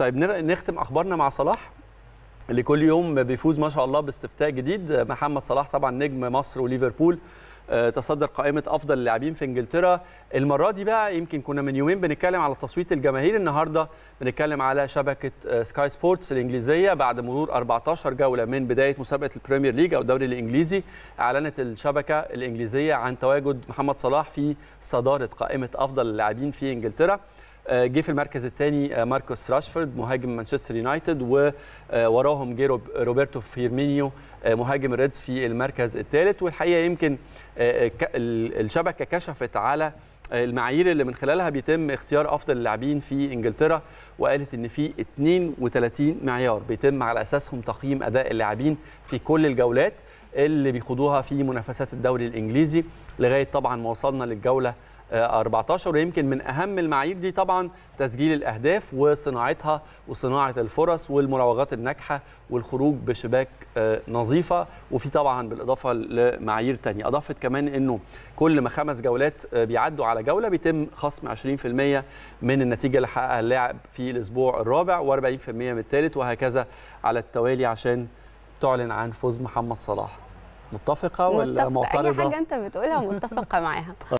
طيب نختم اخبارنا مع صلاح اللي كل يوم بيفوز ما شاء الله باستفتاء جديد محمد صلاح طبعا نجم مصر وليفربول آه، تصدر قائمه افضل اللاعبين في انجلترا المره دي بقى يمكن كنا من يومين بنتكلم على تصويت الجماهير النهارده بنتكلم على شبكه آه، سكاي سبورتس الانجليزيه بعد مرور 14 جوله من بدايه مسابقه البريمير ليج او الدوري الانجليزي اعلنت الشبكه الانجليزيه عن تواجد محمد صلاح في صداره قائمه افضل اللاعبين في انجلترا آه، جه في المركز الثاني آه، ماركوس راشفورد مهاجم مانشستر يونايتد ووراهم جه روبرتو فيرمينيو آه، مهاجم ريدز في المركز الثالث والحقيقه يمكن الشبكه كشفت على المعايير اللي من خلالها بيتم اختيار افضل اللاعبين في انجلترا وقالت ان في 32 معيار بيتم على اساسهم تقييم اداء اللاعبين في كل الجولات اللي بيخوضوها في منافسات الدوري الانجليزي لغايه طبعا ما وصلنا للجوله 14 آه، ويمكن من اهم المعايير دي طبعا تسجيل الاهداف وصناعتها وصناعه الفرص والمراوغات الناجحه والخروج بشباك آه، نظيفه وفي طبعا بالاضافه لمعايير ثانيه اضافت كمان انه كل ما خمس جولات آه، بيعدوا على جوله بيتم خصم 20% من النتيجه اللي حققها اللاعب في الاسبوع الرابع و40% من الثالث وهكذا على التوالي عشان تعلن عن فوز محمد صلاح متفقه ولا متفق معترضه؟ اي حاجه انت بتقولها متفقه معاها